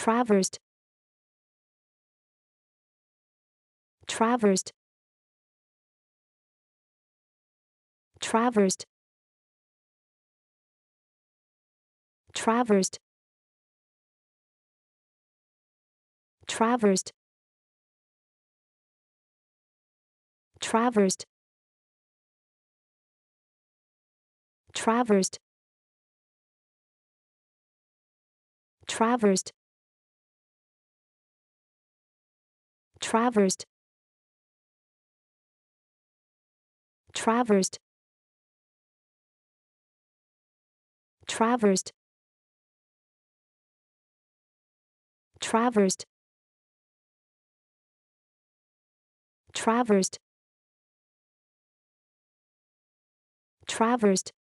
traversed traversed traversed traversed traversed traversed traversed traversed traversed traversed traversed traversed traversed traversed